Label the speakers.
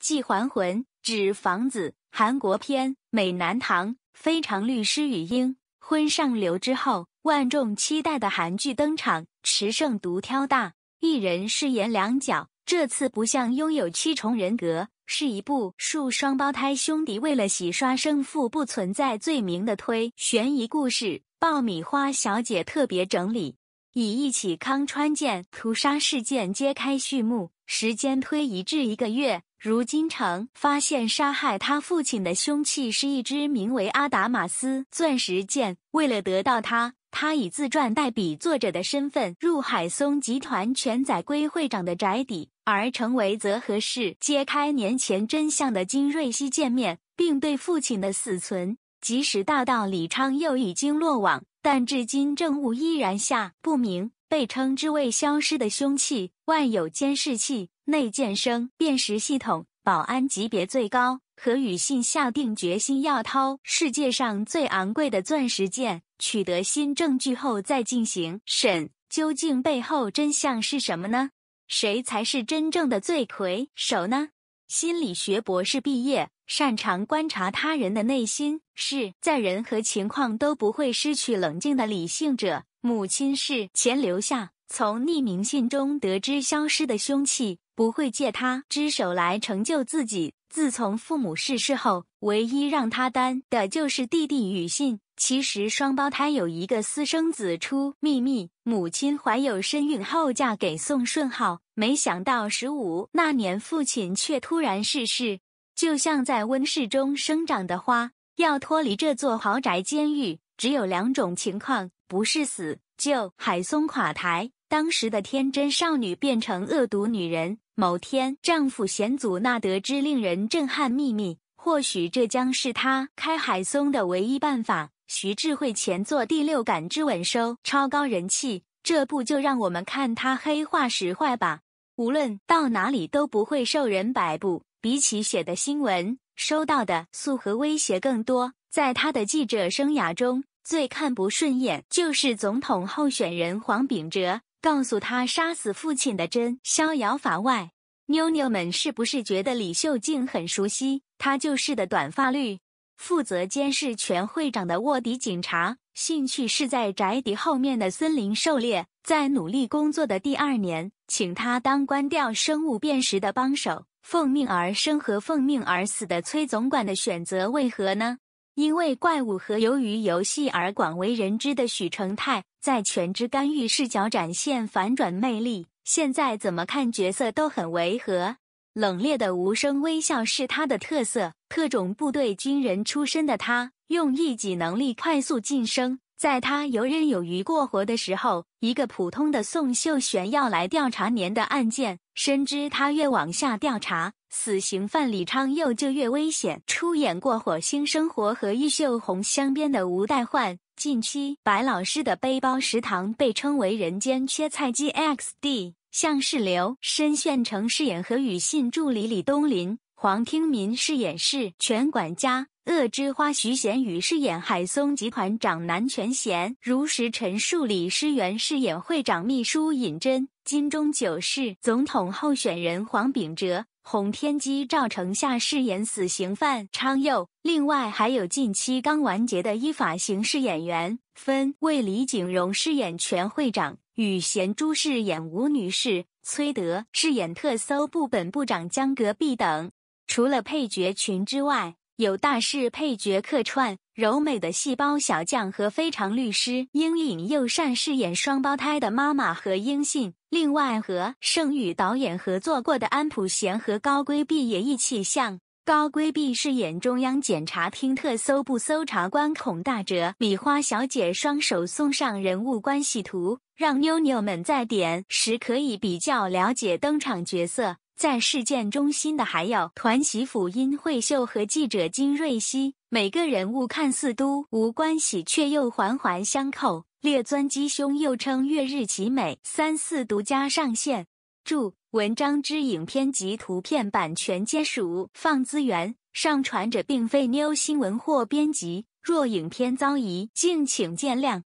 Speaker 1: 《寄还魂》纸房子，韩国片，美男堂非常律师与英，婚上流之后，万众期待的韩剧登场，池胜独挑大，一人饰演两角，这次不像拥有七重人格，是一部数双胞胎兄弟为了洗刷生父不存在罪名的推悬疑故事。爆米花小姐特别整理，以一起康川县屠杀事件揭开序幕，时间推移至一个月。如今，城发现杀害他父亲的凶器是一支名为阿达马斯钻石剑。为了得到它，他以自传代笔作者的身份入海松集团全仔归会长的宅邸，而成为泽和氏揭开年前真相的金瑞熙见面，并对父亲的死存。即使大盗李昌又已经落网，但至今证物依然下不明，被称之为消失的凶器万有监视器。内建生辨识系统，保安级别最高。何宇信下定决心要掏世界上最昂贵的钻石剑，取得新证据后再进行审。究竟背后真相是什么呢？谁才是真正的罪魁首呢？心理学博士毕业，擅长观察他人的内心，是在人和情况都不会失去冷静的理性者。母亲是钱留下。从匿名信中得知，消失的凶器不会借他之手来成就自己。自从父母逝世后，唯一让他担的就是弟弟雨信。其实双胞胎有一个私生子出秘密。母亲怀有身孕后嫁给宋顺浩，没想到十五那年父亲却突然逝世。就像在温室中生长的花，要脱离这座豪宅监狱，只有两种情况：不是死，就海松垮台。当时的天真少女变成恶毒女人。某天，丈夫贤祖那得知令人震撼秘密，或许这将是他开海松的唯一办法。徐智慧前作《第六感之稳收》，超高人气，这部就让我们看他黑化时坏吧。无论到哪里都不会受人摆布。比起写的新闻，收到的诉和威胁更多。在他的记者生涯中，最看不顺眼就是总统候选人黄炳哲。告诉他杀死父亲的真逍遥法外。妞妞们是不是觉得李秀静很熟悉？她就是的短发绿，负责监视全会长的卧底警察，兴趣是在宅邸后面的森林狩猎。在努力工作的第二年，请他当关掉生物辨识的帮手。奉命而生和奉命而死的崔总管的选择为何呢？因为怪物和由于游戏而广为人知的许承泰，在全职干预视角展现反转魅力。现在怎么看角色都很违和，冷冽的无声微笑是他的特色。特种部队军人出身的他，用一己能力快速晋升。在他游刃有余过活的时候，一个普通的宋秀玄要来调查年的案件。深知他越往下调查，死刑犯李昌佑就越危险。出演过《火星生活》和《一秀红镶边的吴代焕，近期白老师的背包食堂被称为“人间切菜机”。X D，向世流，深陷成饰演何宇信助理李东林。黄听民饰演是全管家，恶之花徐贤宇饰演海松集团长南全贤，如实陈述李诗媛饰演会长秘书尹真，金钟九饰总统候选人黄炳哲，洪天基赵成夏饰演死刑犯昌佑。另外，还有近期刚完结的《依法刑事》演员分为李景荣饰演全会长，与贤珠饰演吴女士，崔德饰演特搜部本部长江革碧等。除了配角群之外，有大势配角客串柔美的细胞小将和非常律师英允又善饰演双胞胎的妈妈和英信。另外和盛宇导演合作过的安普贤和高圭蜜也一起，像高圭蜜饰演中央检察厅特搜部搜查官孔大哲。米花小姐双手送上人物关系图，让妞妞们在点时可以比较了解登场角色。在事件中心的还有团媳妇殷慧秀和记者金瑞熙，每个人物看似都无关系，却又环环相扣。列钻鸡胸又称月日奇美三四独家上线。注：文章之影片及图片版权皆属放资源上传者，并非妞新闻或编辑。若影片遭疑，敬请见谅。